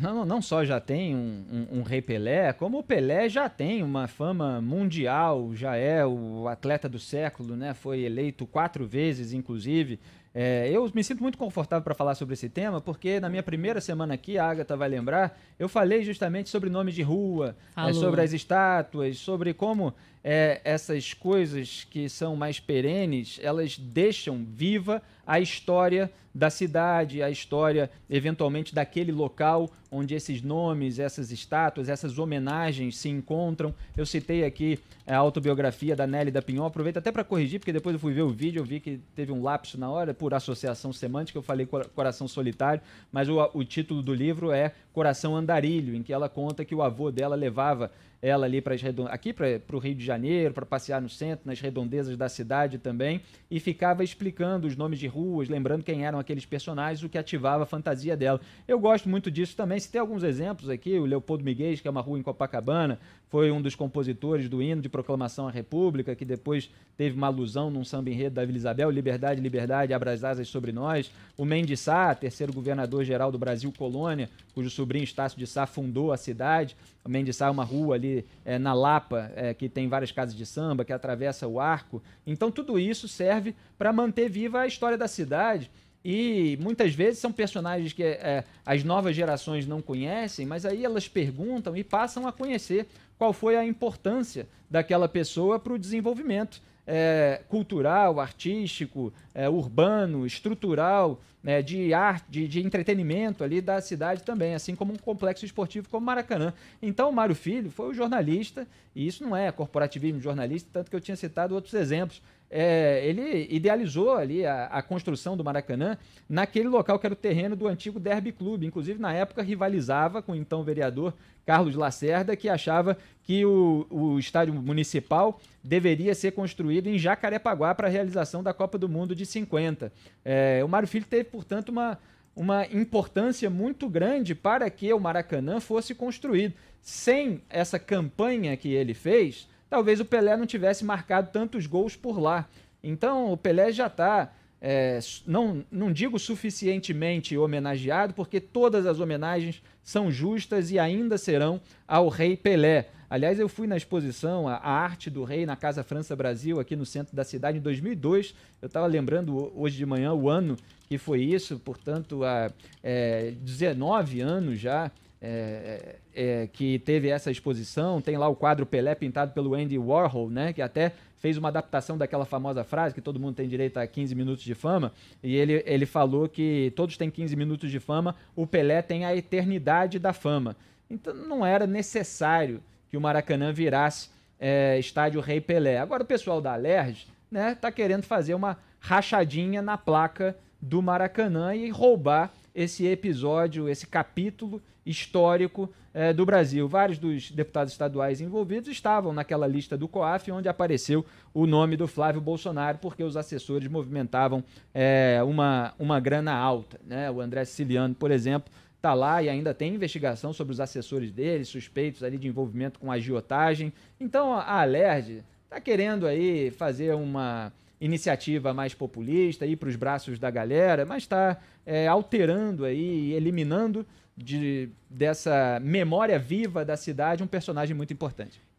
não, não só já tem um, um, um, Rei Pelé, como o Pelé já tem uma fama mundial, já é o atleta do século, né? Foi eleito quatro vezes, inclusive, é, eu me sinto muito confortável para falar sobre esse tema, porque na minha primeira semana aqui, a Agatha vai lembrar, eu falei justamente sobre nomes de rua, é, sobre as estátuas, sobre como é, essas coisas que são mais perenes, elas deixam viva a história da cidade, a história eventualmente daquele local onde esses nomes, essas estátuas, essas homenagens se encontram. Eu citei aqui a autobiografia da Nelly da Pinho. aproveito até para corrigir, porque depois eu fui ver o vídeo, eu vi que teve um lapso na hora por associação semântica, eu falei Coração Solitário, mas o, o título do livro é Coração Andarilho, em que ela conta que o avô dela levava ela ali para redond... aqui para o Rio de Janeiro, para passear no centro, nas redondezas da cidade também, e ficava explicando os nomes de ruas, lembrando quem eram aqueles personagens, o que ativava a fantasia dela. Eu gosto muito disso também. Se tem alguns exemplos aqui, o Leopoldo Miguel, que é uma rua em Copacabana, foi um dos compositores do hino de proclamação à República, que depois teve uma alusão num samba enredo da Vila Isabel, Liberdade, Liberdade, Abra das asas sobre nós, o Mendes Sá, terceiro governador-geral do Brasil Colônia, cujo sobrinho Estácio de Sá fundou a cidade. O Mendes Sá é uma rua ali é, na Lapa, é, que tem várias casas de samba, que atravessa o arco. Então tudo isso serve para manter viva a história da cidade. E muitas vezes são personagens que é, as novas gerações não conhecem, mas aí elas perguntam e passam a conhecer qual foi a importância daquela pessoa para o desenvolvimento é, cultural, artístico, é, urbano, estrutural, né, de arte, de, de, entretenimento ali da cidade também, assim como um complexo esportivo como Maracanã. Então o Mário Filho foi o jornalista, e isso não é corporativismo jornalista, tanto que eu tinha citado outros exemplos é, ele idealizou ali a, a, construção do Maracanã naquele local que era o terreno do antigo Derby Clube. Inclusive, na época, rivalizava com o então vereador Carlos Lacerda, que achava que o, o estádio municipal deveria ser construído em Jacarepaguá para a realização da Copa do Mundo de 50. É, o Mário Filho teve, portanto, uma, uma importância muito grande para que o Maracanã fosse construído. Sem essa campanha que ele fez, talvez o Pelé não tivesse marcado tantos gols por lá. Então o Pelé já está é, não, não digo suficientemente homenageado, porque todas as homenagens são justas e ainda serão ao Rei Pelé. Aliás, eu fui na exposição A Arte do Rei na Casa França Brasil, aqui no centro da cidade, em 2002. Eu estava lembrando hoje de manhã o ano que foi isso, portanto, há é, 19 anos já. É, é, é, que teve essa exposição. Tem lá o quadro Pelé pintado pelo Andy Warhol, né? Que até fez uma adaptação daquela famosa frase que todo mundo tem direito a 15 minutos de fama, e ele, ele falou que todos têm 15 minutos de fama, o Pelé tem a eternidade da fama. Então não era necessário que o Maracanã virasse é, estádio Rei Pelé. Agora o pessoal da Alerj né, tá querendo fazer uma rachadinha na placa do Maracanã e roubar esse episódio, esse capítulo histórico eh, do Brasil. Vários dos deputados estaduais envolvidos estavam naquela lista do COAF, onde apareceu o nome do Flávio Bolsonaro, porque os assessores movimentavam eh, uma, uma grana alta. Né? O André Siciliano, por exemplo, está lá e ainda tem investigação sobre os assessores dele, suspeitos ali de envolvimento com agiotagem. Então a Alerj está querendo aí fazer uma iniciativa mais populista, ir para os braços da galera, mas está é, alterando aí, eliminando de, dessa memória viva da cidade um personagem muito importante.